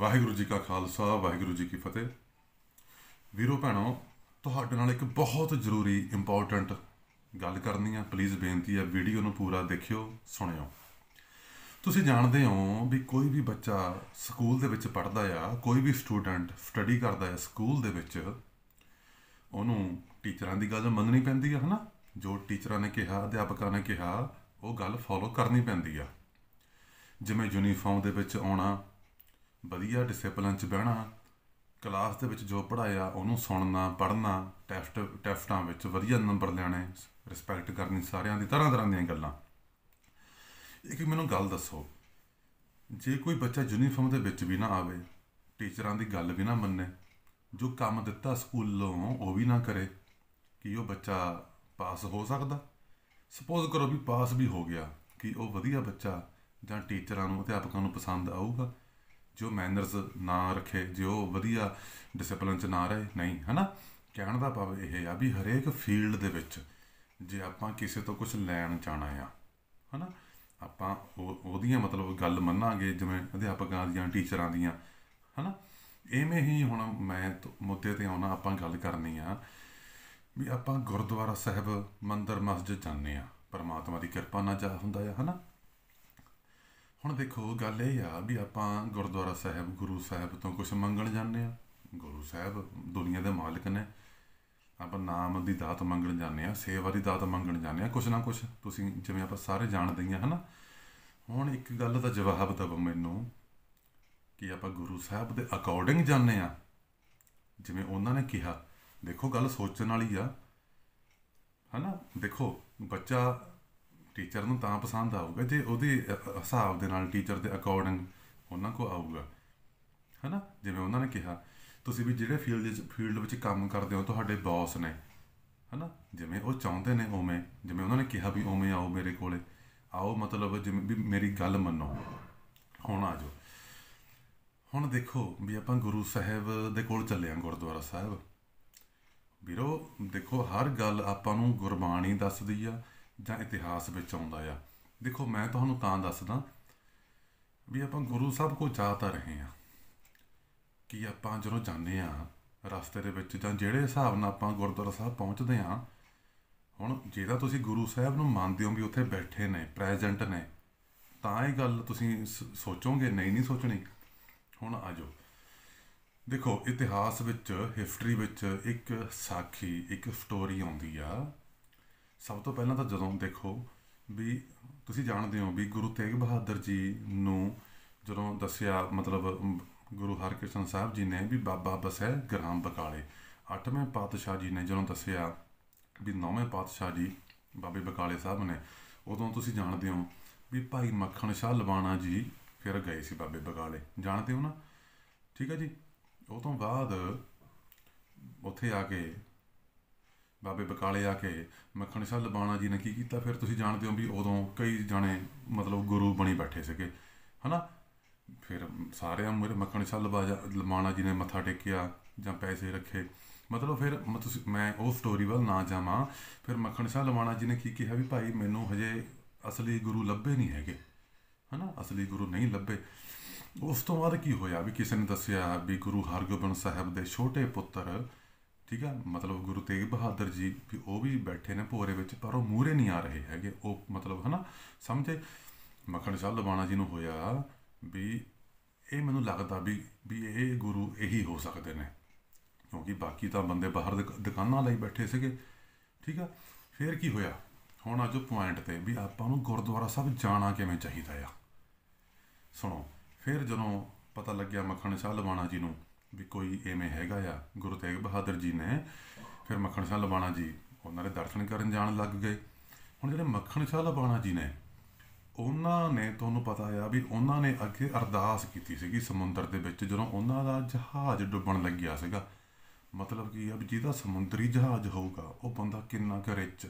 ਵਾਹਿਗੁਰੂ ਜੀ ਕਾ ਖਾਲਸਾ ਵਾਹਿਗੁਰੂ ਜੀ ਕੀ ਫਤਿਹ ਵੀਰੋ ਭੈਣੋ ਤੁਹਾਡੇ ਨਾਲ ਇੱਕ ਬਹੁਤ ਜ਼ਰੂਰੀ ਇੰਪੋਰਟੈਂਟ ਗੱਲ ਕਰਨੀ ਆ ਪਲੀਜ਼ ਬੇਨਤੀ ਆ ਵੀਡੀਓ ਨੂੰ ਪੂਰਾ ਦੇਖਿਓ ਸੁਣਿਓ ਤੁਸੀਂ ਜਾਣਦੇ ਹੋ ਵੀ ਕੋਈ ਵੀ ਬੱਚਾ ਸਕੂਲ ਦੇ ਵਿੱਚ ਪੜਦਾ ਆ ਕੋਈ ਵੀ ਸਟੂਡੈਂਟ ਸਟੱਡੀ ਕਰਦਾ ਆ ਸਕੂਲ ਦੇ ਵਿੱਚ ਉਹਨੂੰ ਟੀਚਰਾਂ ਦੀ ਗੱਲ ਮੰਨਣੀ ਪੈਂਦੀ ਆ ਹਨਾ ਜੋ ਟੀਚਰਾਂ ਨੇ ਕਿਹਾ ਅਧਿਆਪਕਾਂ ਨੇ ਕਿਹਾ ਉਹ ਗੱਲ ਫੋਲੋ ਕਰਨੀ ਪੈਂਦੀ ਆ ਜਿਵੇਂ ਯੂਨੀਫਾਰਮ ਦੇ ਵਿੱਚ ਆਉਣਾ ਵਧੀਆ ਡਿਸਿਪਲਨ 'ਚ ਬਹਿਣਾ ਕਲਾਸ ਦੇ ਵਿੱਚ ਜੋ ਪੜਾਇਆ ਉਹਨੂੰ ਸੁਣਨਾ ਪੜ੍ਹਨਾ ਟੈਸਟ ਟੈਸਟਾਂ ਵਿੱਚ ਵਧੀਆ ਨੰਬਰ ਲੈਣੇ ਰਿਸਪੈਕਟ ਕਰਨੀ ਸਾਰਿਆਂ ਦੀ ਤਰ੍ਹਾਂ ਤਰ੍ਹਾਂ ਦੀਆਂ ਗੱਲਾਂ ਇੱਕ ਮੈਨੂੰ ਗੱਲ ਦੱਸੋ ਜੇ ਕੋਈ ਬੱਚਾ ਯੂਨੀਫਾਰਮ ਦੇ ਵਿੱਚ ਵੀ ਨਾ ਆਵੇ ਟੀਚਰਾਂ ਦੀ ਗੱਲ ਵੀ ਨਾ ਮੰਨੇ ਜੋ ਕੰਮ ਦਿੱਤਾ ਸਕੂਲੋਂ ਉਹ ਵੀ ਨਾ ਕਰੇ ਕਿ ਉਹ ਬੱਚਾ ਪਾਸ ਹੋ ਸਕਦਾ ਸੁਪੋਜ਼ ਕਰੋ ਵੀ ਪਾਸ ਵੀ ਹੋ ਗਿਆ ਕਿ ਉਹ ਵਧੀਆ ਬੱਚਾ ਜਾਂ ਟੀਚਰਾਂ ਨੂੰ ਅਧਿਆਪਕਾਂ ਨੂੰ ਪਸੰਦ ਆਊਗਾ ਜੋ ਮੈਨਰਸ ਨਾ ਰੱਖੇ ਜੋ ਵਧੀਆ ਡਿਸਪਲਿਨ ਚ ਨਾ ਰਹੇ ਨਹੀਂ ਹਨਾ ਕਹਿਣ ਦਾ ਭਾਵ ਇਹ ਆ ਵੀ ਹਰੇਕ ਫੀਲਡ ਦੇ ਵਿੱਚ ਜੇ ਆਪਾਂ ਕਿਸੇ ਤੋਂ ਕੁਝ ਲੈਣ ਜਾਣਾ ਆ ਹਨਾ ਆਪਾਂ ਉਹਦੀਆਂ ਮਤਲਬ ਗੱਲ ਮੰਨਾਂਗੇ ਜਿਵੇਂ ਅਧਿਆਪਕਾਂ ਦੀਆਂ ਟੀਚਰਾਂ ਦੀਆਂ ਹਨਾ ਐਵੇਂ ਹੀ ਹੁਣ ਮੈਂ ਮੁੱਦੇ ਤੇ ਆਉਣਾ ਆਪਾਂ ਗੱਲ ਕਰਨੀ ਆ ਵੀ ਆਪਾਂ ਗੁਰਦੁਆਰਾ ਸਾਹਿਬ ਮੰਦਰ ਮਸਜਿਦ ਜਾਂਦੇ ਆ ਪਰਮਾਤਮਾ ਦੀ ਕਿਰਪਾ ਨਾਲ ਜਾ ਹੁੰਦਾ ਆ ਹਨਾ ਹੁਣ ਦੇਖੋ ਗੱਲ ਇਹ ਆ ਵੀ ਆਪਾਂ ਗੁਰਦੁਆਰਾ ਸਾਹਿਬ ਗੁਰੂ ਸਾਹਿਬ ਤੋਂ ਕੁਝ ਮੰਗਣ ਜਾਂਦੇ ਆ ਗੁਰੂ ਸਾਹਿਬ ਦੁਨੀਆ ਦੇ ਮਾਲਕ ਨੇ ਆਪਾਂ ਨਾਮ ਦੀ ਦਾਤ ਮੰਗਣ ਜਾਂਦੇ ਆ ਸੇਵਾ ਦੀ ਦਾਤ ਮੰਗਣ ਜਾਂਦੇ ਆ ਕੁਝ ਨਾ ਕੁਝ ਤੁਸੀਂ ਜਿਵੇਂ ਆਪਾਂ ਸਾਰੇ ਜਾਣਦੇ ਹਾਂ ਆ ਹਨਾ ਹੁਣ ਇੱਕ ਗੱਲ ਦਾ ਜਵਾਬ ਦਵੋ ਮੈਨੂੰ ਕਿ ਆਪਾਂ ਗੁਰੂ ਸਾਹਿਬ ਦੇ ਅਕੋਰਡਿੰਗ ਜਾਂਦੇ ਆ ਜਿਵੇਂ ਉਹਨਾਂ ਨੇ ਕਿਹਾ ਦੇਖੋ ਗੱਲ ਸੋਚਣ ਵਾਲੀ ਆ ਹਨਾ ਦੇਖੋ ਬੱਚਾ ਟੀਚਰ ਨੂੰ ਤਾਂ ਪਸੰਦ ਆਊਗਾ ਜੇ ਉਹਦੇ ਹਿਸਾਬ ਦੇ ਨਾਲ ਟੀਚਰ ਦੇ ਅਕੋਰਡਿੰਗ ਉਹਨਾਂ ਕੋ ਆਊਗਾ ਹੈਨਾ ਜਿਵੇਂ ਉਹਨਾਂ ਨੇ ਕਿਹਾ ਤੁਸੀਂ ਵੀ ਜਿਹੜੇ ਫੀਲਡ ਵਿੱਚ ਫੀਲਡ ਵਿੱਚ ਕੰਮ ਕਰਦੇ ਹੋ ਤੁਹਾਡੇ ਬੌਸ ਨੇ ਹੈਨਾ ਜਿਵੇਂ ਉਹ ਚਾਹੁੰਦੇ ਨੇ ਉਵੇਂ ਜਿਵੇਂ ਉਹਨਾਂ ਨੇ ਕਿਹਾ ਵੀ ਉਵੇਂ ਆਓ ਮੇਰੇ ਕੋਲੇ ਆਓ ਮਤਲਬ ਜਿਵੇਂ ਵੀ ਮੇਰੀ ਗੱਲ ਮੰਨੋ ਹੁਣ ਆ ਜਾਓ ਹੁਣ ਦੇਖੋ ਵੀ ਆਪਾਂ ਗੁਰੂ ਸਾਹਿਬ ਦੇ ਕੋਲ ਚੱਲੇ ਆ ਗੁਰਦੁਆਰਾ ਸਾਹਿਬ ਵੀਰੋ ਦੇਖੋ ਹਰ ਗੱਲ ਆਪਾਂ ਨੂੰ ਗੁਰਬਾਣੀ ਦੱਸਦੀ ਆ ਜਾਂ ਇਤਿਹਾਸ ਵਿੱਚ ਆਉਂਦਾ ਆ ਦੇਖੋ ਮੈਂ ਤੁਹਾਨੂੰ ਤਾਂ ਦੱਸਦਾ ਵੀ ਆਪਾਂ ਗੁਰੂ ਸਾਹਿਬ ਕੋ ਚਾਹਤਾ ਰਹੇ ਆ ਕਿ ਆਪਾਂ ਜਦੋਂ ਜਾਂਦੇ ਆ ਰਸਤੇ ਦੇ ਵਿੱਚ ਜਾਂ ਜਿਹੜੇ ਹਿਸਾਬ ਨਾਲ ਆਪਾਂ ਗੁਰਦੁਆਰਾ ਸਾਹਿਬ ਪਹੁੰਚਦੇ ਆ ਹੁਣ ਜੇ ਤਾਂ ਤੁਸੀਂ ਗੁਰੂ ਸਾਹਿਬ ਨੂੰ ਮੰਨਦੇ ਹੋ ਵੀ ਉੱਥੇ ਬੈਠੇ ਨੇ ਪ੍ਰੈਜ਼ੈਂਟ ਨੇ ਤਾਂ ਇਹ ਗੱਲ ਤੁਸੀਂ ਸੋਚੋਗੇ ਨਹੀਂ ਨਹੀਂ ਸੋਚਣੀ ਹੁਣ ਆਜੋ ਦੇਖੋ ਇਤਿਹਾਸ ਵਿੱਚ ਹਿਸਟਰੀ ਵਿੱਚ ਇੱਕ ਸਾਖੀ ਇੱਕ ਸਟੋਰੀ ਆਉਂਦੀ ਆ ਸਭ ਤੋਂ ਪਹਿਲਾਂ ਤਾਂ ਜਦੋਂ ਦੇਖੋ ਵੀ ਤੁਸੀਂ ਜਾਣਦੇ ਹੋ ਵੀ ਗੁਰੂ ਤੇਗ ਬਹਾਦਰ ਜੀ ਨੂੰ ਜਦੋਂ ਦੱਸਿਆ ਮਤਲਬ ਗੁਰੂ ਹਰਕ੍ਰਿਸ਼ਨ ਸਾਹਿਬ ਜੀ ਨੇ ਵੀ ਬਾਬਾ ਬਸੈ ਗ੍ਰਾਮ ਬਕਾਲੇ ਅੱਠਵੇਂ ਪਾਤਸ਼ਾਹ ਜੀ ਨੇ ਜਦੋਂ ਦੱਸਿਆ ਵੀ ਨੌਵੇਂ ਪਾਤਸ਼ਾਹ ਜੀ ਬਾਬੇ ਬਕਾਲੇ ਸਾਹਿਬ ਨੇ ਉਦੋਂ ਤੁਸੀਂ ਜਾਣਦੇ ਹੋ ਵੀ ਭਾਈ ਮੱਖਣ ਸ਼ਾਹ ਲਵਾਣਾ ਜੀ ਫਿਰ ਗਏ ਸੀ ਬਾਬੇ ਬਕਾਲੇ ਜਾਣਦੇ ਹੋ ਨਾ ਠੀਕ ਹੈ ਜੀ ਉਹ ਤੋਂ ਬਾਅਦ ਉੱਥੇ ਆ ਕੇ ਬਾਬੇ ਬਕਾਲੇ ਆ ਕੇ ਮੱਖਣ ਸ਼ਾਹ ਲਬਾਣਾ ਜੀ ਨੇ ਕੀ ਕੀਤਾ ਫਿਰ ਤੁਸੀਂ ਜਾਣਦੇ ਹੋ ਵੀ ਉਦੋਂ ਕਈ ਜਾਣੇ ਮਤਲਬ ਗੁਰੂ ਬਣੀ ਬੈਠੇ ਸੀਗੇ ਹਨਾ ਫਿਰ ਸਾਰਿਆਂ ਮੇਰੇ ਮੱਖਣ ਸ਼ਾਹ ਲਬਾਣਾ ਜੀ ਨੇ ਮੱਥਾ ਟੇਕਿਆ ਜਾਂ ਪੈਸੇ ਰੱਖੇ ਮਤਲਬ ਫਿਰ ਮੈਂ ਉਹ ਸਟੋਰੀ ਵੱਲ ਨਾ ਜਾਵਾਂ ਫਿਰ ਮੱਖਣ ਸ਼ਾਹ ਲਬਾਣਾ ਜੀ ਨੇ ਕੀ ਕਿਹਾ ਵੀ ਭਾਈ ਮੈਨੂੰ ਹਜੇ ਅਸਲੀ ਗੁਰੂ ਲੱਭੇ ਨਹੀਂ ਹੈਗੇ ਹਨਾ ਅਸਲੀ ਗੁਰੂ ਨਹੀਂ ਲੱਭੇ ਉਸ ਤੋਂ ਬਾਅਦ ਕੀ ਹੋਇਆ ਵੀ ਕਿਸੇ ਨੇ ਦੱਸਿਆ ਵੀ ਗੁਰੂ ਹਰਗੋਬਿੰਦ ਸਾਹਿਬ ਦੇ ਛੋਟੇ ਪੁੱਤਰ ਠੀਕ ਆ ਮਤਲਬ ਗੁਰੂ ਤੇਗ ਬਹਾਦਰ ਜੀ ਵੀ ਉਹ ਵੀ ਬੈਠੇ ਨੇ ਭੋਰੇ ਵਿੱਚ ਪਰ ਉਹ ਮੂਰੇ ਨਹੀਂ ਆ ਰਹੇ ਹੈਗੇ ਉਹ ਮਤਲਬ ਹਨਾ ਸਮਝੇ ਮੱਖਣ ਸਾਹਿਬ ਲਬਾਣਾ ਜੀ ਨੂੰ ਹੋਇਆ ਵੀ ਇਹ ਮੈਨੂੰ ਲੱਗਦਾ ਵੀ ਵੀ ਇਹ ਗੁਰੂ ਇਹੀ ਹੋ ਸਕਦੇ ਨੇ ਕਿਉਂਕਿ ਬਾਕੀ ਤਾਂ ਬੰਦੇ ਬਾਹਰ ਦੁਕਾਨਾਂ ਲਈ ਬੈਠੇ ਸੀਗੇ ਠੀਕ ਆ ਫੇਰ ਕੀ ਹੋਇਆ ਹੁਣ ਅਜੋ ਪੁਆਇੰਟ ਤੇ ਵੀ ਆਪਾਂ ਨੂੰ ਗੁਰਦੁਆਰਾ ਸਾਹਿਬ ਜਾਣਾ ਕਿਵੇਂ ਚਾਹੀਦਾ ਆ ਸੁਣੋ ਫਿਰ ਜਦੋਂ ਪਤਾ ਲੱਗਿਆ ਮੱਖਣ ਸਾਹਿਬ ਲਵਾਣਾ ਜੀ ਨੂੰ ਵੀ ਕੋਈ ਐਵੇਂ ਹੈਗਾ ਆ ਗੁਰੂ ਤੇਗ ਬਹਾਦਰ ਜੀ ਨੇ ਫਿਰ ਮੱਖਣ ਸ਼ਾਹ ਲਬਾਣਾ ਜੀ ਉਹਨਾਂ ਦੇ ਦਰਸ਼ਨ ਕਰਨ ਜਾਣ ਲੱਗ ਗਏ ਹੁਣ ਜਿਹੜੇ ਮੱਖਣ ਸ਼ਾਹ ਲਬਾਣਾ ਜੀ ਨੇ ਉਹਨਾਂ ਨੇ ਤੁਹਾਨੂੰ ਪਤਾ ਆ ਵੀ ਉਹਨਾਂ ਨੇ ਅੱਗੇ ਅਰਦਾਸ ਕੀਤੀ ਸੀਗੀ ਸਮੁੰਦਰ ਦੇ ਵਿੱਚ ਜਦੋਂ ਉਹਨਾਂ ਦਾ ਜਹਾਜ਼ ਡੁੱਬਣ ਲੱਗਿਆ ਸੀਗਾ ਮਤਲਬ ਕੀ ਆ ਵੀ ਜਿਹਦਾ ਸਮੁੰਦਰੀ ਜਹਾਜ਼ ਹੋਊਗਾ ਉਹ ਬੰਦਾ ਕਿੰਨਾ ਕੁ ਰਿਚ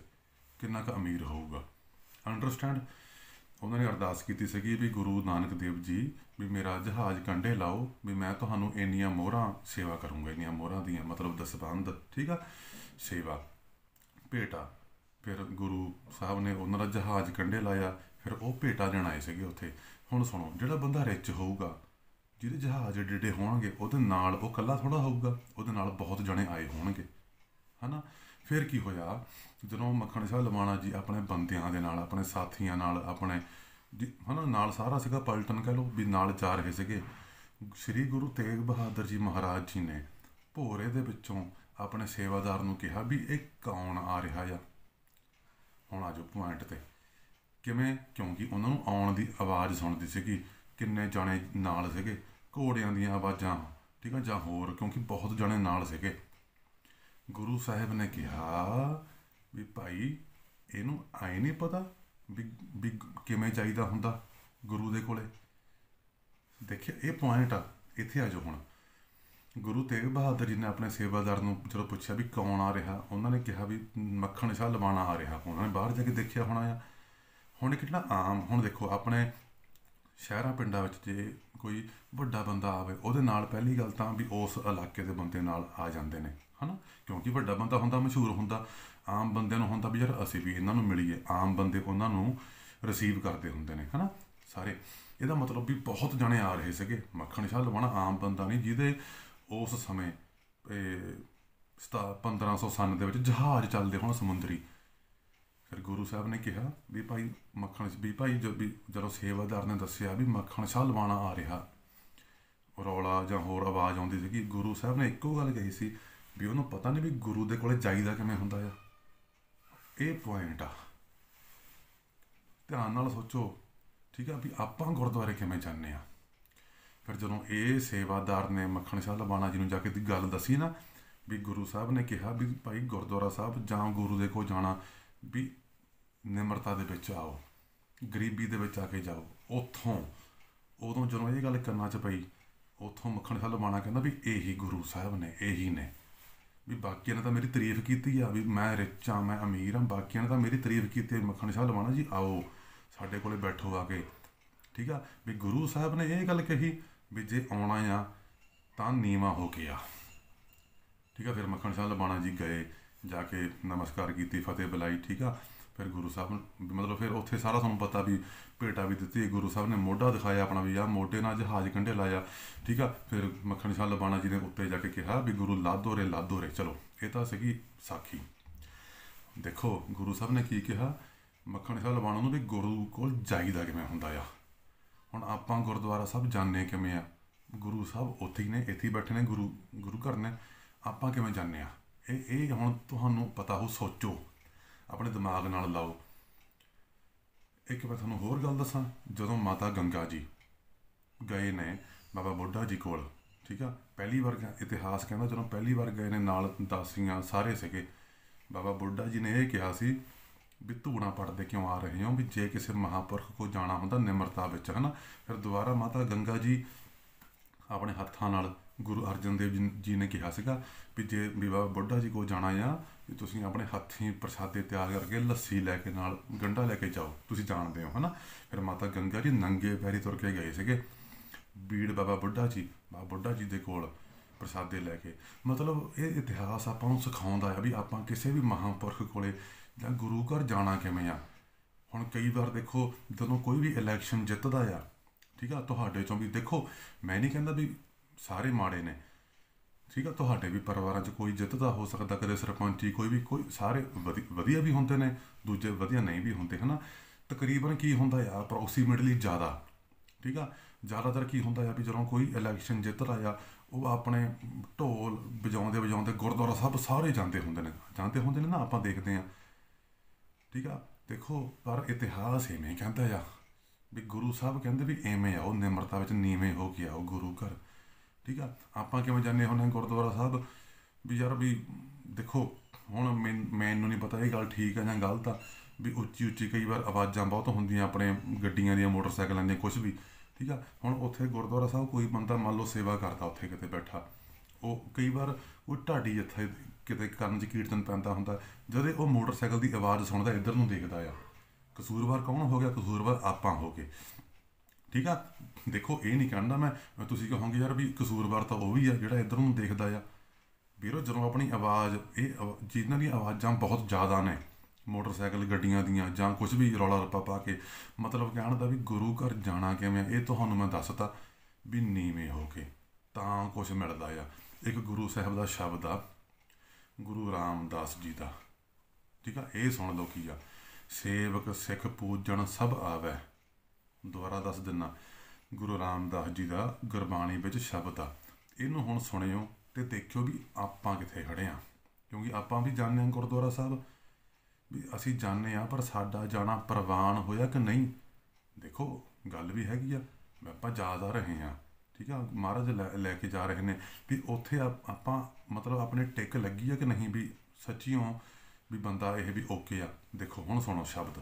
ਕਿੰਨਾ ਕੁ ਅਮੀਰ ਹੋਊਗਾ ਅੰਡਰਸਟੈਂਡ ਉਹਨਾਂ ਨੇ ਅਰਦਾਸ ਕੀਤੀ ਸੀਗੀ ਵੀ ਗੁਰੂ ਨਾਨਕ ਦੇਵ ਜੀ ਵੀ ਮੇਰਾ ਜਹਾਜ਼ ਕੰਢੇ ਲਾਓ ਵੀ ਮੈਂ ਤੁਹਾਨੂੰ ਇੰਨੀਆਂ ਮੋਹਰਾਂ ਸੇਵਾ ਕਰੂੰਗਾ ਇੰਨੀਆਂ ਮੋਹਰਾਂ ਦੀਆਂ ਮਤਲਬ ਦਸਬੰਦ ਠੀਕ ਆ ਸੇਵਾ ਭੇਟਾ ਫਿਰ ਗੁਰੂ ਸਾਹਿਬ ਨੇ ਉਹਨਾਂ ਦਾ ਜਹਾਜ਼ ਕੰਢੇ ਲਾਇਆ ਫਿਰ ਉਹ ਭੇਟਾ ਦੇਣ ਆਏ ਸੀਗੇ ਉੱਥੇ ਹੁਣ ਸੁਣੋ ਜਿਹੜਾ ਬੰਦਾ ਰਿਚ ਹੋਊਗਾ ਜਿਹਦੇ ਜਹਾਜ਼ ਡਿੱਡੇ ਹੋਣਗੇ ਉਹਦੇ ਨਾਲ ਉਹ ਕੱਲਾ ਥੋੜਾ ਹੋਊਗਾ ਉਹਦੇ ਨਾਲ ਬਹੁਤ ਜਣੇ ਆਏ ਹੋਣਗੇ ਹਨਾ ਫਿਰ ਕੀ ਹੋਇਆ ਜਦੋਂ ਮੱਖਣ ਸ਼ਾਹ ਲਵਾਣਾ ਜੀ ਆਪਣੇ ਬੰਦਿਆਂ ਦੇ ਨਾਲ ਆਪਣੇ ਸਾਥੀਆਂ ਨਾਲ ਆਪਣੇ ਹਨਾ ਨਾਲ ਸਾਰਾ ਸੀਗਾ ਪਲਟਨ ਕਹ ਲੋ ਵੀ ਨਾਲ ਚਾਰ ਰਹੇ ਸੀਗੇ ਸ੍ਰੀ ਗੁਰੂ ਤੇਗ ਬਹਾਦਰ ਜੀ ਮਹਾਰਾਜ ਜੀ ਨੇ ਭੋਰੇ ਦੇ ਵਿੱਚੋਂ ਆਪਣੇ ਸੇਵਾਦਾਰ ਨੂੰ ਕਿਹਾ ਵੀ ਇਹ ਕੌਣ ਆ ਰਿਹਾ ਆ ਹੁਣ ਆਜੋ ਪੁਆਇੰਟ ਤੇ ਕਿਵੇਂ ਕਿਉਂਕਿ ਉਹਨਾਂ ਨੂੰ ਆਉਣ ਦੀ ਆਵਾਜ਼ ਸੁਣਦੀ ਸੀਗੀ ਕਿੰਨੇ ਜਾਣੇ ਨਾਲ ਸੀਗੇ ਘੋੜਿਆਂ ਦੀਆਂ ਆਵਾਜ਼ਾਂ ਠੀਕ ਆ ਜਾਂ ਹੋਰ ਕਿਉਂਕਿ ਬਹੁਤ ਜਾਣੇ ਨਾਲ ਸੀਗੇ ਗੁਰੂ ਸਾਹਿਬ ਨੇ ਕਿਹਾ ਵੀ ਭਾਈ ਇਹਨੂੰ ਆਏ ਨਹੀਂ ਪਤਾ ਵੀ ਕਿਵੇਂ ਚਾਹੀਦਾ ਹੁੰਦਾ ਗੁਰੂ ਦੇ ਕੋਲੇ ਦੇਖਿਆ ਇਹ ਪੁਆਇੰਟ ਆ ਇੱਥੇ ਆ ਜੋ ਹੁਣ ਗੁਰੂ ਤੇਗ ਬਹਾਦਰ ਜੀ ਨੇ ਆਪਣੇ ਸੇਵਾਦਾਰ ਨੂੰ ਜਦੋਂ ਪੁੱਛਿਆ ਵੀ ਕੌਣ ਆ ਰਿਹਾ ਉਹਨਾਂ ਨੇ ਕਿਹਾ ਵੀ ਮੱਖਣ ਸ਼ਾਹ ਲਵਾਣਾ ਆ ਰਿਹਾ ਉਹਨਾਂ ਨੇ ਬਾਹਰ ਜਾ ਕੇ ਦੇਖਿਆ ਹੋਣਾ ਆ ਹੁਣ ਕਿੰਨਾ ਆਮ ਹੁਣ ਦੇਖੋ ਆਪਣੇ ਸ਼ਹਿਰਾਂ ਪਿੰਡਾਂ ਵਿੱਚ ਜੇ ਕੋਈ ਵੱਡਾ ਬੰਦਾ ਆਵੇ ਉਹਦੇ ਨਾਲ ਪਹਿਲੀ ਗੱਲ ਤਾਂ ਵੀ ਉਸ ਇਲਾਕੇ ਦੇ ਬੰਦੇ ਨਾਲ ਆ ਜਾਂਦੇ ਨੇ ਹਨਾ ਕਿਉਂਕਿ ਵੱਡਾ ਬੰਦਾ ਹੁੰਦਾ ਮਸ਼ਹੂਰ ਹੁੰਦਾ ਆਮ ਬੰਦਿਆਂ ਨੂੰ ਹੁੰਦਾ ਵੀ ਯਾਰ ਅਸੀਂ ਵੀ ਇਹਨਾਂ ਨੂੰ ਮਿਲੀਏ ਆਮ ਬੰਦੇ ਉਹਨਾਂ ਨੂੰ ਰਿਸੀਵ ਕਰਦੇ ਹੁੰਦੇ ਨੇ ਹਨਾ ਸਾਰੇ ਇਹਦਾ ਮਤਲਬ ਵੀ ਬਹੁਤ ਜਾਣੇ ਆ ਰਹੇ ਸੀਗੇ ਮੱਖਣ ਸ਼ਾਹ ਲਵਾਣਾ ਆਮ ਬੰਦਾ ਨਹੀਂ ਜਿਹਦੇ ਉਸ ਸਮੇਂ 1500 ਸਨ ਦੇ ਵਿੱਚ ਜਹਾਜ਼ ਚੱਲਦੇ ਹੁਣ ਸਮੁੰਦਰੀ ਫਿਰ ਗੁਰੂ ਸਾਹਿਬ ਨੇ ਕਿਹਾ ਵੀ ਭਾਈ ਮੱਖਣ ਵੀ ਭਾਈ ਜਦ ਜਦੋਂ ਸੇਵਾਦਾਰ ਨੇ ਦੱਸਿਆ ਵੀ ਮੱਖਣ ਸ਼ਾਹ ਲਵਾਣਾ ਆ ਰਿਹਾ ਰੌਲਾ ਜਾਂ ਹੋਰ ਆਵਾਜ਼ ਆਉਂਦੀ ਕਿ ਗੁਰੂ ਸਾਹਿਬ ਨੇ ਇੱਕੋ ਗੱਲ ਕਹੀ ਸੀ ਵੀ ਉਹਨੂੰ ਪਤਾ ਨਹੀਂ ਵੀ ਗੁਰੂ ਦੇ ਕੋਲੇ ਜਾਈਦਾ ਕਿਵੇਂ ਹੁੰਦਾ ਆ ਇਹ ਪੁਆਇੰਟ ਆ ਧਿਆਨ ਨਾਲ ਸੋਚੋ ਠੀਕ ਆ ਵੀ ਆਪਾਂ ਗੁਰਦੁਆਰੇ ਕਿਵੇਂ ਜਾਂਦੇ ਆ ਫਿਰ ਜਦੋਂ ਇਹ ਸੇਵਾਦਾਰ ਨੇ ਮੱਖਣ ਸ਼ਾਹ ਲਬਾਣਾ ਜੀ ਨੂੰ ਜਾ ਕੇ ਦੀ ਗੱਲ ਦੱਸੀ ਨਾ ਵੀ ਗੁਰੂ ਸਾਹਿਬ ਨੇ ਕਿਹਾ ਵੀ ਭਾਈ ਗੁਰਦੁਆਰਾ ਸਾਹਿਬ ਜਾਂ ਗੁਰੂ ਦੇ ਕੋਲ ਜਾਣਾ ਵੀ ਨਿਮਰਤਾ ਦੇ ਵਿੱਚ ਆਓ ਗਰੀਬੀ ਦੇ ਵਿੱਚ ਆ ਕੇ ਜਾਓ ਉਥੋਂ ਉਦੋਂ ਜਦੋਂ ਇਹ ਗੱਲ ਕਰਨਾ ਚ ਪਈ ਉਥੋਂ ਮੱਖਣ ਸ਼ਾਹ ਲਬਾਣਾ ਕਹਿੰਦਾ ਵੀ ਇਹੀ ਗੁਰੂ ਸਾਹਿਬ ਨੇ ਇਹੀ ਨੇ ਵੀ ਬਾਕੀਆਂ ਨੇ ਤਾਂ ਮੇਰੀ ਤਾਰੀਫ ਕੀਤੀ ਆ ਵੀ ਮੈਂ ਰਿਚ ਆ ਮੈਂ ਅਮੀਰ ਆ ਬਾਕੀਆਂ ਨੇ ਤਾਂ ਮੇਰੀ ਤਾਰੀਫ ਕੀਤੀ ਮੱਖਣ ਸ਼ਾਹ ਲਵਾਣਾ ਜੀ ਆਓ ਸਾਡੇ ਕੋਲੇ ਬੈਠੋ ਆ ਕੇ ਠੀਕ ਆ ਵੀ ਗੁਰੂ ਸਾਹਿਬ ਨੇ ਇਹ ਗੱਲ ਕਹੀ ਵੀ ਜੇ ਆਉਣਾ ਆ ਤਾਂ ਨੀਵਾ ਹੋ ਕੇ ਆ ਠੀਕ ਆ ਫਿਰ ਮੱਖਣ ਸ਼ਾਹ ਲਵਾਣਾ ਜੀ ਗਏ ਜਾ ਕੇ ਨਮਸਕਾਰ ਕੀਤੀ ਫਤਿਹ ਬੁਲਾਈ ਠੀਕ ਆ ਫਿਰ ਗੁਰੂ ਸਾਹਿਬ ਮਤਲਬ ਫਿਰ ਉੱਥੇ ਸਾਰਾ ਤੁਹਾਨੂੰ ਪਤਾ ਵੀ ਭੇਟਾ ਵੀ ਦਿੱਤੀ ਗੁਰੂ ਸਾਹਿਬ ਨੇ ਮੋਢਾ ਦਿਖਾਇਆ ਆਪਣਾ ਵੀ ਆ ਮੋਢੇ ਨਾਲ ਜਹਾਜ਼ ਕੰਢੇ ਲਾਇਆ ਠੀਕ ਆ ਫਿਰ ਮੱਖਣ ਸ਼ਾਹ ਲਬਾਣਾ ਜੀ ਨੇ ਉੱਤੇ ਜਾ ਕੇ ਕਿਹਾ ਵੀ ਗੁਰੂ ਲਾਦੋ ਰੇ ਲਾਦੋ ਰੇ ਚਲੋ ਇਹ ਤਾਂ ਸੀਗੀ ਸਾਖੀ ਦੇਖੋ ਗੁਰੂ ਸਾਹਿਬ ਨੇ ਕੀ ਕਿਹਾ ਮੱਖਣ ਸ਼ਾਹ ਲਬਾਣਾ ਨੂੰ ਵੀ ਗੁਰੂ ਕੋਲ ਜਾਈਦਾ ਕਿਵੇਂ ਹੁੰਦਾ ਆ ਹੁਣ ਆਪਾਂ ਗੁਰਦੁਆਰਾ ਸਾਹਿਬ ਜਾਣਨੇ ਕਿਵੇਂ ਆ ਗੁਰੂ ਸਾਹਿਬ ਉੱਥੇ ਹੀ ਨੇ ਇੱਥੇ ਹੀ ਬੈਠੇ ਨੇ ਗੁਰੂ ਗੁਰੂ ਘਰ ਨੇ ਆਪਾਂ ਕਿਵੇਂ ਜਾਣਨੇ ਆ ਇਹ ਇਹ ਹੁਣ ਤੁਹਾਨੂੰ ਪਤਾ ਹੋ ਸੋਚੋ ਆਪਣੇ ਦਿਮਾਗ ਨਾਲ ਲਾਓ ਇੱਕ ਵਾਰ ਤੁਹਾਨੂੰ ਹੋਰ ਗੱਲ ਦੱਸਾਂ ਜਦੋਂ ਮਾਤਾ ਗੰਗਾ ਜੀ ਗਏ ਨੇ ਬਾਬਾ ਬੁੱਢਾ ਜੀ ਕੋਲ ਠੀਕ ਆ ਪਹਿਲੀ ਵਾਰ ਇਤਿਹਾਸ ਕਹਿੰਦਾ ਜਦੋਂ ਪਹਿਲੀ ਵਾਰ ਗਏ ਨੇ ਨਾਲ ਦਾਸੀਆਂ ਸਾਰੇ ਸੀਗੇ ਬਾਬਾ ਬੁੱਢਾ ਜੀ ਨੇ ਇਹ ਕਿਹਾ ਸੀ ਵੀ ਧੂਣਾ ਪੜਦੇ ਕਿਉਂ ਆ ਰਹੇ ਹੋ ਵੀ ਜੇ ਕਿਸੇ ਮਹਾਪੁਰਖ ਕੋ ਜਾਣਾ ਹੁੰਦਾ ਨਿਮਰਤਾ ਵਿੱਚ ਹਨਾ ਫਿਰ ਦੁਬਾਰਾ ਮਾਤਾ ਗੰਗਾ ਜੀ ਆਪਣੇ ਹੱਥਾਂ ਨਾਲ ਗੁਰੂ ਅਰਜਨ ਦੇਵ ਜੀ ਨੇ ਕਿਹਾ ਸੀਗਾ ਵੀ ਜੇ ਬੀਬਾ ਬੁੱਢਾ ਜੀ ਕੋਲ ਜਾਣਾ ਆ ਵੀ ਤੁਸੀਂ ਆਪਣੇ ਹੱਥੀਂ ਪ੍ਰਸ਼ਾਦੇ ਤਿਆਰ ਕਰਕੇ ਲੱਸੀ ਲੈ ਕੇ ਨਾਲ ਗੰਢਾ ਲੈ ਕੇ ਜਾਓ ਤੁਸੀਂ ਜਾਣਦੇ ਹੋ ਹਨਾ ਫਿਰ ਮਾਤਾ ਗੰਗਾ ਜੀ ਨੰਗੇ ਪੈਰੀ ਤੁਰ ਕੇ ਗਏ ਸੀਗੇ ਬੀੜ ਬਾਬਾ ਬੁੱਢਾ ਜੀ ਬਾਬਾ ਬੁੱਢਾ ਜੀ ਦੇ ਕੋਲ ਪ੍ਰਸਾਦੇ ਲੈ ਕੇ ਮਤਲਬ ਇਹ ਇਤਿਹਾਸ ਆਪਾਂ ਨੂੰ ਸਿਖਾਉਂਦਾ ਆ ਵੀ ਆਪਾਂ ਕਿਸੇ ਵੀ ਮਹਾਪੁਰਖ ਕੋਲੇ ਜਾਂ ਗੁਰੂ ਘਰ ਜਾਣਾ ਕਿਵੇਂ ਆ ਹੁਣ ਕਈ ਵਾਰ ਦੇਖੋ ਜਦੋਂ ਕੋਈ ਵੀ ਇਲੈਕਸ਼ਨ ਜਿੱਤਦਾ ਆ ਠੀਕ ਆ ਤੁਹਾਡੇ ਚੋਂ ਵੀ ਦੇਖੋ ਮੈਂ ਨਹੀਂ ਕਹਿੰਦਾ ਵੀ ਸਾਰੇ ਮਾੜੇ ਨੇ ਠੀਕ ਆ ਤੁਹਾਡੇ ਵੀ ਪਰਿਵਾਰਾਂ 'ਚ ਕੋਈ ਜਿੱਤਦਾ ਹੋ ਸਕਦਾ ਕਦੇ ਸਰਪੰਚੀ ਕੋਈ ਵੀ ਕੋਈ ਸਾਰੇ ਵਧੀਆ ਵੀ ਹੁੰਦੇ ਨੇ ਦੂਜੇ ਵਧੀਆ ਨਹੀਂ ਵੀ ਹੁੰਦੇ ਹਨਾ ਤਕਰੀਬਨ ਕੀ ਹੁੰਦਾ ਯਾਰ ਅਪਰੋਕਸੀਮੇਟਲੀ ਜ਼ਿਆਦਾ ਠੀਕ ਆ ਜ਼ਿਆਦਾਤਰ ਕੀ ਹੁੰਦਾ ਆ ਵੀ ਜਦੋਂ ਕੋਈ ਇਲੈਕਸ਼ਨ ਜਿੱਤਦਾ ਆ ਉਹ ਆਪਣੇ ਢੋਲ ਵਜਾਉਂਦੇ ਵਜਾਉਂਦੇ ਗੁਰਦੁਆਰਾ ਸਭ ਸਾਰੇ ਜਾਂਦੇ ਹੁੰਦੇ ਨੇ ਜਾਂਦੇ ਹੁੰਦੇ ਨੇ ਨਾ ਆਪਾਂ ਦੇਖਦੇ ਆ ਠੀਕ ਆ ਦੇਖੋ ਪਰ ਇਤਿਹਾਸ ਐਵੇਂ ਕਹਿੰਦਾ ਆ ਵੀ ਗੁਰੂ ਸਾਹਿਬ ਕਹਿੰਦੇ ਵੀ ਐਵੇਂ ਉਹ ਨਿਮਰਤਾ ਵਿੱਚ ਨੀਵੇਂ ਹੋ ਕੇ ਆਓ ਗੁਰੂ ਘਰ ਠੀਕ ਆ ਆਪਾਂ ਕਿਵੇਂ ਜਾਣੇ ਹੁੰਦੇ ਹਾਂ ਗੁਰਦੁਆਰਾ ਸਾਹਿਬ ਵੀ ਯਾਰ ਵੀ ਦੇਖੋ ਹੁਣ ਮੈਨੂੰ ਨਹੀਂ ਪਤਾ ਇਹ ਗੱਲ ਠੀਕ ਆ ਜਾਂ ਗਲਤ ਆ ਵੀ ਉੱਚੀ ਉੱਚੀ ਕਈ ਵਾਰ ਆਵਾਜ਼ਾਂ ਬਹੁਤ ਹੁੰਦੀਆਂ ਆਪਣੇ ਗੱਡੀਆਂ ਦੀਆਂ ਮੋਟਰਸਾਈਕਲਾਂ ਦੀਆਂ ਕੁਝ ਵੀ ਠੀਕ ਆ ਹੁਣ ਉੱਥੇ ਗੁਰਦੁਆਰਾ ਸਾਹਿਬ ਕੋਈ ਬੰਦਾ ਮੰਨ ਲਓ ਸੇਵਾ ਕਰਦਾ ਉੱਥੇ ਕਿਤੇ ਬੈਠਾ ਉਹ ਕਈ ਵਾਰ ਉਹ ਢਾਡੀ ਜੱਥੇ ਕਿਤੇ ਕਰਨ ਚ ਕੀਰਤਨ ਪੈਂਦਾ ਹੁੰਦਾ ਜਦੋਂ ਉਹ ਮੋਟਰਸਾਈਕਲ ਦੀ ਆਵਾਜ਼ ਸੁਣਦਾ ਇੱਧਰ ਨੂੰ ਦੇਖਦਾ ਆ ਕਸੂਰਵਾਰ ਕੌਣ ਹੋ ਗਿਆ ਕਸੂਰਵਾਰ ਆਪਾਂ ਹੋ ਗਏ ਠੀਕ ਆ ਦੇਖੋ ਇਹ ਨਹੀਂ ਕਹਿੰਦਾ ਮੈਂ ਮੈਂ ਤੁਸੀਂ ਕਹੋਗੇ ਯਾਰ ਵੀ ਕਸੂਰਵਾਰ ਤਾਂ ਉਹ ਵੀ ਆ ਜਿਹੜਾ ਇਧਰ ਨੂੰ ਦੇਖਦਾ ਆ ਵੀਰੋ ਜਦੋਂ ਆਪਣੀ ਆਵਾਜ਼ ਇਹ ਜਿਨ੍ਹਾਂ ਦੀਆਂ ਆਵਾਜ਼ਾਂ ਬਹੁਤ ਜ਼ਿਆਦਾ ਨੇ ਮੋਟਰਸਾਈਕਲ ਗੱਡੀਆਂ ਦੀਆਂ ਜਾਂ ਕੁਝ ਵੀ ਰੌਲਾ ਰੱਪਾ ਪਾ ਕੇ ਮਤਲਬ ਕਹਿਣ ਦਾ ਵੀ ਗੁਰੂ ਘਰ ਜਾਣਾ ਕਿਵੇਂ ਇਹ ਤੁਹਾਨੂੰ ਮੈਂ ਦੱਸਤਾ ਵੀ ਨੀਵੇਂ ਹੋ ਕੇ ਤਾਂ ਕੁਝ ਮਿਲਦਾ ਆ ਇੱਕ ਗੁਰੂ ਸਾਹਿਬ ਦਾ ਸ਼ਬਦ ਆ ਗੁਰੂ ਰਾਮਦਾਸ ਜੀ ਦਾ ਠੀਕ ਆ ਇਹ ਸੁਣ ਲਓ ਕੀ ਆ ਸੇਵਕ ਸਿੱਖ ਪੂਜਣ ਸਭ ਆਵੇ ਦੁਆਰਾ ਦੱਸ ਦਿੰਨਾ ਗੁਰੂ ਰਾਮਦਾਸ ਜੀ ਦਾ ਗੁਰਬਾਣੀ ਵਿੱਚ ਸ਼ਬਦ ਆ ਇਹਨੂੰ ਹੁਣ ਸੁਣਿਓ ਤੇ ਦੇਖਿਓ ਵੀ ਆਪਾਂ ਕਿੱਥੇ ਖੜੇ ਆ ਕਿਉਂਕਿ ਆਪਾਂ ਵੀ ਜਾਣਦੇ ਹਾਂ ਗੁਰਦੁਆਰਾ ਸਾਹਿਬ ਵੀ ਅਸੀਂ ਜਾਣਦੇ ਆ ਪਰ ਸਾਡਾ ਜਾਣਾ ਪ੍ਰਵਾਨ ਹੋਇਆ ਕਿ ਨਹੀਂ ਦੇਖੋ ਗੱਲ ਵੀ ਹੈਗੀ ਆ ਆਪਾਂ ਜਾਦਾ ਰਹੇ ਆ ਠੀਕ ਆ ਮਹਾਰਾਜ ਲੈ ਕੇ ਜਾ ਰਹੇ ਨੇ ਵੀ ਉੱਥੇ ਆਪਾਂ ਮਤਲਬ ਆਪਣੇ ਟਿਕ ਲੱਗੀ ਆ ਕਿ ਨਹੀਂ ਵੀ ਸੱਚੀ ਹੋ ਵੀ ਬੰਦਾ ਇਹ ਵੀ ਓਕੇ ਆ ਦੇਖੋ ਹੁਣ ਸੁਣੋ ਸ਼ਬਦ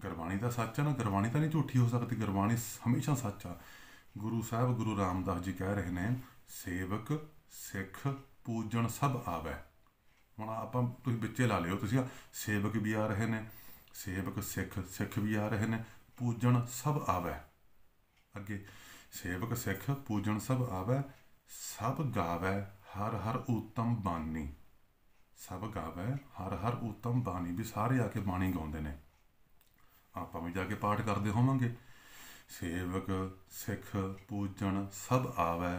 ਗੁਰਬਾਣੀ ਦਾ ਸੱਚ ਆ ਨਾ ਗੁਰਬਾਣੀ ਤਾਂ ਨਹੀਂ ਝੂਠੀ ਹੋ ਸਕਦੀ ਗੁਰਬਾਣੀ ਹਮੇਸ਼ਾ ਸੱਚ ਆ ਗੁਰੂ ਸਾਹਿਬ ਗੁਰੂ ਰਾਮਦਾਸ ਜੀ ਕਹਿ ਰਹੇ ਨੇ ਸੇਵਕ ਸਿੱਖ ਪੂਜਣ ਸਭ ਆਵੇ ਹੁਣ ਆਪਾਂ ਤੁਸੀਂ ਵਿੱਚੇ ਲਾ ਲਿਓ ਤੁਸੀਂ ਸੇਵਕ ਵੀ ਆ ਰਹੇ ਨੇ ਸੇਵਕ ਸਿੱਖ ਸਿੱਖ ਵੀ ਆ ਰਹੇ ਨੇ ਪੂਜਣ ਸਭ ਆਵੇ ਅੱਗੇ ਸੇਵਕ ਸਿੱਖ ਪੂਜਣ ਸਭ ਆਵੇ ਸਭ ਗਾਵੇ ਹਰ ਹਰ ਉਤਮ ਬਾਣੀ ਸਭ ਗਾਵੇ ਹਰ ਹਰ ਉਤਮ ਬਾਣੀ ਵੀ ਸਾਰੇ ਆ ਕੇ ਬਾਣੀ ਗਾਉਂਦੇ ਨੇ ਆਪਾਂ ਵੀ ਜਾ ਕੇ ਪਾਠ ਕਰਦੇ ਹੋਵਾਂਗੇ ਸੇਵਕ ਸਿੱਖ ਪੂਜਣ ਸਭ ਆਵੈ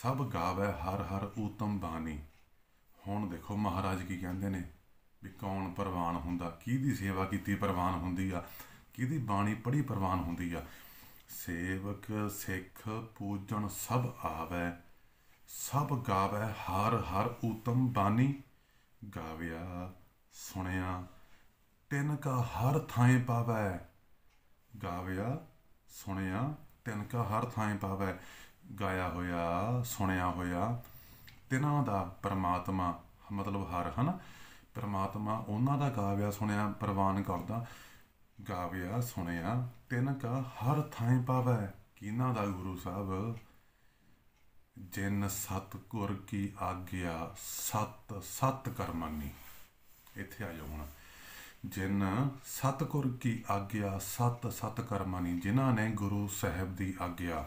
ਸਭ ਗਾਵੈ ਹਰ ਹਰ ਊਤਮ ਬਾਣੀ ਹੁਣ ਦੇਖੋ ਮਹਾਰਾਜ ਕੀ ਕਹਿੰਦੇ ਨੇ ਵੀ ਕੌਣ ਪ੍ਰਵਾਨ ਹੁੰਦਾ ਕਿਹਦੀ ਸੇਵਾ ਕੀਤੀ ਪ੍ਰਵਾਨ ਹੁੰਦੀ ਆ ਕਿਹਦੀ ਬਾਣੀ ਪੜ੍ਹੀ ਪ੍ਰਵਾਨ ਹੁੰਦੀ ਆ ਸੇਵਕ ਸਿੱਖ ਪੂਜਣ ਸਭ ਆਵੈ ਸਭ ਗਾਵੈ ਹਰ ਹਰ ਊਤਮ ਬਾਣੀ ਗਾਵਿਆ ਸੁਣਿਆ ਤਿੰਨ ਕਾ ਹਰ ਥਾਂੇ ਪਾਵੈ ਗਾਵਿਆ ਸੁਣਿਆ ਤਿੰਨ ਕਾ ਹਰ ਥਾਂੇ ਪਾਵੈ ਗਾਇਆ ਹੋਇਆ ਸੁਣਿਆ ਹੋਇਆ ਤਿਨਾਂ ਦਾ ਪਰਮਾਤਮਾ ਮਤਲਬ ਹਰ ਹਨ ਪਰਮਾਤਮਾ ਉਹਨਾਂ ਦਾ ਗਾਵਿਆ ਸੁਣਿਆ ਪ੍ਰਵਾਨ ਕਰਦਾ ਗਾਵਿਆ ਸੁਣਿਆ ਤਿੰਨ ਕਾ ਹਰ ਥਾਂੇ ਪਾਵੈ ਕਿਨਾਂ ਦਾ ਗੁਰੂ ਸਾਹਿਬ ਜਿਨ ਸਤ ਗੁਰ ਕੀ ਆਗਿਆ ਸਤ ਸਤ ਕਰਮਾਨੀ ਇੱਥੇ ਆ ਜਾਓ ਜਿਨ ਸਤਗੁਰ ਕੀ ਆਗਿਆ ਸਤ ਸਤ ਕਰਮਾਨੀ ਜਿਨ੍ਹਾਂ ਨੇ ਗੁਰੂ ਸਾਹਿਬ ਦੀ ਆਗਿਆ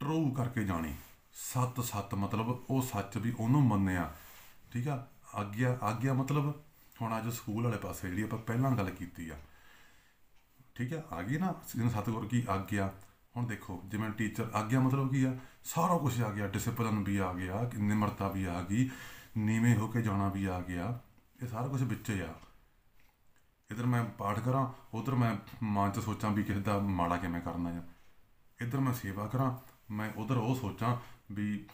ਟਰੂ ਕਰਕੇ ਜਾਣੀ ਸਤ ਸਤ ਮਤਲਬ ਉਹ ਸੱਚ ਵੀ ਉਹਨੂੰ ਮੰਨਿਆ ਠੀਕ ਆ ਆਗਿਆ ਆਗਿਆ ਮਤਲਬ ਹੁਣ ਅੱਜ ਸਕੂਲ ਵਾਲੇ ਪਾਸੇ ਜਿਹੜੀ ਆਪਾਂ ਪਹਿਲਾਂ ਗੱਲ ਕੀਤੀ ਆ ਠੀਕ ਆ ਆ ਗਈ ਨਾ ਜਿਨ ਸਤਗੁਰ ਕੀ ਆਗਿਆ ਹੁਣ ਦੇਖੋ ਜਿਵੇਂ ਟੀਚਰ ਆਗਿਆ ਮਤਲਬ ਕੀ ਆ ਸਾਰਾ ਕੁਝ ਆ ਗਿਆ ਡਿਸਪਲਨ ਵੀ ਆ ਗਿਆ ਨਿਮਰਤਾ ਵੀ ਆ ਗਈ ਨੀਵੇਂ ਹੋ ਕੇ ਜਾਣਾ ਵੀ ਆ ਗਿਆ ਇਹ ਸਾਰਾ ਕੁਝ ਵਿੱਚ ਹੀ ਆ ਇਧਰ ਮੈਂ ਪਾਠ ਕਰਾਂ ਉਧਰ ਮੈਂ ਮਨ ਚ ਸੋਚਾਂ ਵੀ ਕਿਸੇ ਦਾ ਮਾੜਾ ਕਿਵੇਂ ਕਰਨਾ ਆ ਇਧਰ ਮੈਂ ਸੇਵਾ ਕਰਾਂ ਮੈਂ ਉਧਰ ਉਹ ਸੋਚਾਂ ਵੀ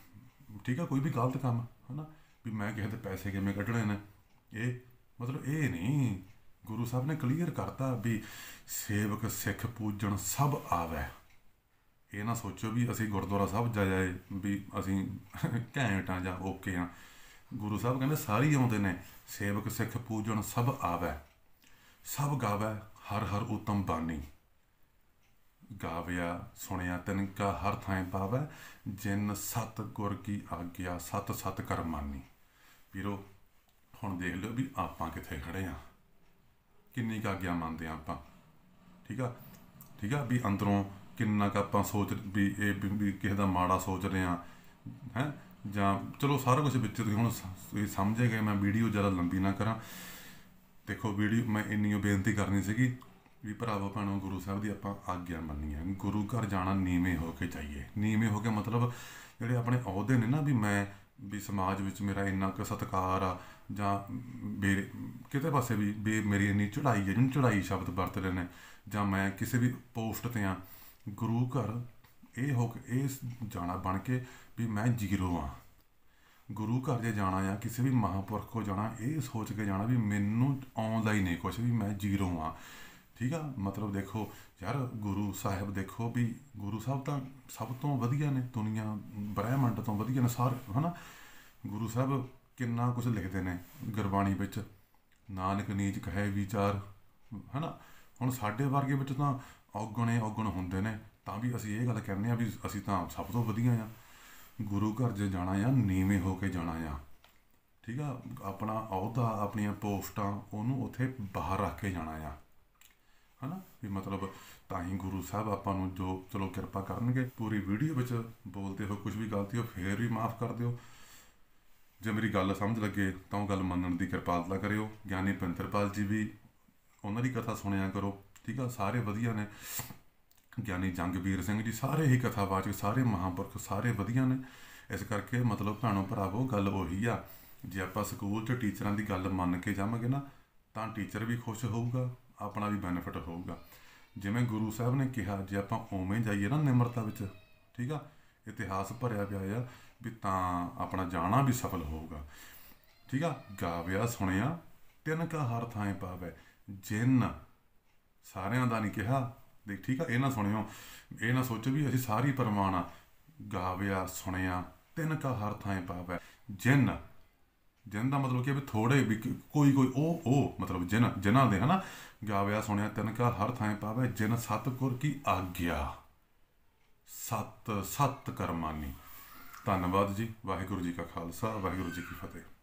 ਠੀਕ ਆ ਕੋਈ ਵੀ ਗਲਤ ਕੰਮ ਹਨਾ ਵੀ ਮੈਂ ਕਿਸੇ ਦੇ ਪੈਸੇ ਕਿਵੇਂ ਕੱਢਣੇ ਨੇ ਇਹ ਮਤਲਬ ਇਹ ਨਹੀਂ ਗੁਰੂ ਸਾਹਿਬ ਨੇ ਕਲੀਅਰ ਕਰਤਾ ਵੀ ਸੇਵਕ ਸਿੱਖ ਪੂਜਣ ਸਭ ਆਵੇ ਇਹ ਨਾ ਸੋਚੋ ਵੀ ਅਸੀਂ ਗੁਰਦੁਆਰਾ ਸਾਹਿਬ ਜਾ ਜਾਏ ਵੀ ਅਸੀਂ ਘੈਂਟਾਂ ਜਾਂ ਓਕੇ ਆ ਗੁਰੂ ਸਾਹਿਬ ਕਹਿੰਦੇ ਸਾਰੇ ਆਉਂਦੇ ਨੇ ਸੇਵਕ ਸਿੱਖ ਪੂਜਣ ਸਭ ਆਵੈ ਸਭ ਗਾਵੈ ਹਰ ਹਰ ਉਤਮ ਬਾਣੀ ਗਾਵਿਆ ਸੁਣਿਆ ਤਨ ਕਾ ਹਰ ਥਾਂ ਪਾਵੈ ਜਿਨ ਸਤ ਗੁਰ ਕੀ ਆਗਿਆ ਸਤ ਸਤ ਕਰ ਵੀਰੋ ਹੁਣ ਦੇਖ ਲਓ ਵੀ ਆਪਾਂ ਕਿੱਥੇ ਖੜੇ ਆ ਕਿੰਨੀ ਕਾ ਗਿਆ ਮੰਨਦੇ ਆ ਆਪਾਂ ਠੀਕ ਆ ਠੀਕ ਆ ਵੀ ਅੰਦਰੋਂ ਕਿੰਨਾ ਕਾ ਆਪਾਂ ਸੋਚ ਵੀ ਇਹ ਵੀ ਕਿਸੇ ਦਾ ਮਾੜਾ ਸੋਚ ਰਹੇ ਆ ਹੈ ਜਾਂ ਚਲੋ ਸਾਰਾ ਕੁਝ ਵਿੱਚ ਤੁਸੀਂ ਹੁਣ ਤੁਸੀਂ ਸਮਝੇ ਗਏ ਮੈਂ ਵੀਡੀਓ ਜ਼ਿਆਦਾ ਲੰਬੀ ਨਾ ਕਰਾਂ ਦੇਖੋ ਵੀਡੀਓ ਮੈਂ ਇੰਨੀ ਬੇਨਤੀ ਕਰਨੀ ਸੀਗੀ ਵੀ ਭਰਾਵੋ ਭੈਣੋ ਗੁਰੂ ਸਾਹਿਬ ਦੀ ਆਪਾਂ ਆਗਿਆ ਮੰਨੀ ਹੈ ਗੁਰੂ ਘਰ ਜਾਣਾ ਨੀਵੇਂ ਹੋ ਕੇ ਚਾਹੀਏ ਨੀਵੇਂ ਹੋ ਕੇ ਮਤਲਬ ਜਿਹੜੇ ਆਪਣੇ ਅਹੁਦੇ ਨੇ ਨਾ ਵੀ ਮੈਂ ਵੀ ਸਮਾਜ ਵਿੱਚ ਮੇਰਾ ਇੰਨਾ ਕੁ ਸਤਕਾਰ ਆ ਜਾਂ ਮੇਰੇ ਕਿਤੇ ਪਾਸੇ ਵੀ ਵੀ ਮੇਰੀ ਇੰਨੀ ਚੜਾਈ ਹੈ ਜਿਹਨੂੰ ਚੜਾਈ ਸ਼ਬਦ ਰਹੇ ਨੇ ਜਾਂ ਮੈਂ ਕਿਸੇ ਵੀ ਪੋਸਟ ਤੇ ਆ ਗੁਰੂ ਘਰ ਇਹ ਹੋ ਕੇ ਇਸ ਜਾਣਾ ਬਣ ਕੇ ਵੀ ਮੈਂ ਜ਼ੀਰੋ ਆ ਗੁਰੂ ਘਰ ਜੇ ਜਾਣਾ ਆ ਕਿਸੇ ਵੀ ਮਹਾਪੁਰਖ ਕੋ ਜਾਣਾ ਇਹ ਸੋਚ ਕੇ ਜਾਣਾ ਵੀ ਮੈਨੂੰ ਆਉਂਦਾ ਹੀ ਨਹੀਂ ਕੁਝ ਵੀ ਮੈਂ ਜ਼ੀਰੋ ਆ ਠੀਕ ਆ ਮਤਲਬ ਦੇਖੋ ਯਾਰ ਗੁਰੂ ਸਾਹਿਬ ਦੇਖੋ ਵੀ ਗੁਰੂ ਸਾਹਿਬ ਤਾਂ ਸਭ ਤੋਂ ਵਧੀਆ ਨੇ ਦੁਨੀਆ ਬ੍ਰਹਿਮੰਡ ਤੋਂ ਵਧੀਆ ਨੇ ਸਾਰ ਹਨਾ ਗੁਰੂ ਸਾਹਿਬ ਕਿੰਨਾ ਕੁਝ ਲਿਖਦੇ ਨੇ ਗੁਰਬਾਣੀ ਵਿੱਚ ਨਾਨਕ ਨੀਚ ਕਹੇ ਵਿਚਾਰ ਹਨਾ ਹੁਣ ਸਾਡੇ ਵਰਗੇ ਵਿੱਚ ਤਾਂ ਔਗਣੇ ਔਗਣ ਹੁੰਦੇ ਨੇ ਤਾਂ ਵੀ ਅਸੀਂ ਇਹ ਗੱਲ ਕਹਿੰਦੇ ਆ ਵੀ ਅਸੀਂ ਤਾਂ ਸਭ ਤੋਂ ਵਧੀਆ ਆ ਗੁਰੂ ਘਰ ਜੇ ਜਾਣਾ ਆ ਨੀਵੇਂ ਹੋ ਕੇ ਜਾਣਾ ਆ ਠੀਕ ਆ ਆਪਣਾ ਅਹੁਦਾ ਆਪਣੀਆਂ ਪੋਸਟਾਂ ਉਹਨੂੰ ਉੱਥੇ ਬਾਹਰ ਰੱਖ ਕੇ ਜਾਣਾ ਆ ਹਨਾ ਵੀ ਮਤਲਬ ਤਾਂ ਹੀ ਗੁਰੂ ਸਾਹਿਬ ਆਪਾਂ ਨੂੰ ਜੋ ਚਲੋ ਕਿਰਪਾ ਕਰਨਗੇ ਪੂਰੀ ਵੀਡੀਓ ਵਿੱਚ ਬੋਲਦੇ ਹੋ ਕੁਝ ਵੀ ਗਲਤੀ ਹੋ ਫੇਰ ਵੀ ਮਾਫ ਕਰ ਦਿਓ ਜੇ ਮੇਰੀ ਗੱਲ ਸਮਝ ਲੱਗੇ ਤਾਂ ਉਹ ਗੱਲ ਮੰਨਣ ਦੀ ਕਿਰਪਾਲਤਾ ਕਰਿਓ ਗਿਆਨੀ ਪਿੰਦਰਪਾਲ ਜੀ ਵੀ ਉਹਨਾਂ ਦੀ ਕਥਾ ਸੁਣਿਆ ਕਰੋ ਠੀਕ ਆ ਸਾਰੇ ਵਧੀਆ ਨੇ ਗਿਆਨੀ ਜੰਗਵੀਰ ਸਿੰਘ ਜੀ ਸਾਰੇ ਹੀ ਕਥਾਵਾਚਕ ਸਾਰੇ ਮਹਾਪੁਰਖ ਸਾਰੇ ਵਧੀਆ ਨੇ ਇਸ ਕਰਕੇ ਮਤਲਬ ਭੈਣੋ ਭਰਾਵੋ ਗੱਲ ਉਹੀ ਆ ਜੇ ਆਪਾਂ ਸਕੂਲ 'ਚ ਟੀਚਰਾਂ ਦੀ ਗੱਲ ਮੰਨ ਕੇ ਜਾਵਾਂਗੇ ਨਾ ਤਾਂ ਟੀਚਰ ਵੀ ਖੁਸ਼ ਹੋਊਗਾ ਆਪਣਾ ਵੀ ਬੈਨੀਫਿਟ ਹੋਊਗਾ ਜਿਵੇਂ ਗੁਰੂ ਸਾਹਿਬ ਨੇ ਕਿਹਾ ਜੇ ਆਪਾਂ ਓਵੇਂ ਜਾਈਏ ਨਾ ਨਿਮਰਤਾ ਵਿੱਚ ਠੀਕ ਆ ਇਤਿਹਾਸ ਭਰਿਆ ਪਿਆ ਆ ਵੀ ਤਾਂ ਆਪਣਾ ਜਾਣਾ ਵੀ ਸਫਲ ਹੋਊਗਾ ਠੀਕ ਆ ਗਾਵਿਆ ਸੁਣਿਆ ਤਿੰਨ ਕਾ ਹਰ ਥਾਂ ਪਾਵੇ ਜਿੰਨ ਸਾਰਿਆਂ ਦਾ ਨਹੀਂ ਕਿਹਾ ਦੇਖ ਠੀਕ ਆ ਇਹ ਨਾ ਸੁਣਿਓ ਇਹ ਨਾ ਸੋਚੋ ਵੀ ਅਸੀਂ ਸਾਰੀ ਆ ਗਾਵਿਆ ਸੁਣਿਆ ਤਿੰਨ ਕਾ ਹਰ ਥਾਂ ਪਾਵੈ ਜਿਨ ਜਿਨ ਦਾ ਮਤਲਬ ਕਿ ਵੀ ਥੋੜੇ ਵੀ ਕੋਈ ਕੋਈ ਉਹ ਉਹ ਮਤਲਬ ਜਿਨ ਜਨਾਂ ਦੇ ਹਨਾ ਗਾਵਿਆ ਸੁਣਿਆ ਤਿੰਨ ਕਾ ਹਰ ਥਾਂ ਪਾਵੈ ਜਿਨ ਸਤਗੁਰ ਕੀ ਆਗਿਆ ਸਤ ਸਤ ਕਰਮਾਨੀ ਧੰਨਵਾਦ ਜੀ ਵਾਹਿਗੁਰੂ ਜੀ ਕਾ ਖਾਲਸਾ ਵਾਹਿਗੁਰੂ ਜੀ ਕੀ ਫਤਿਹ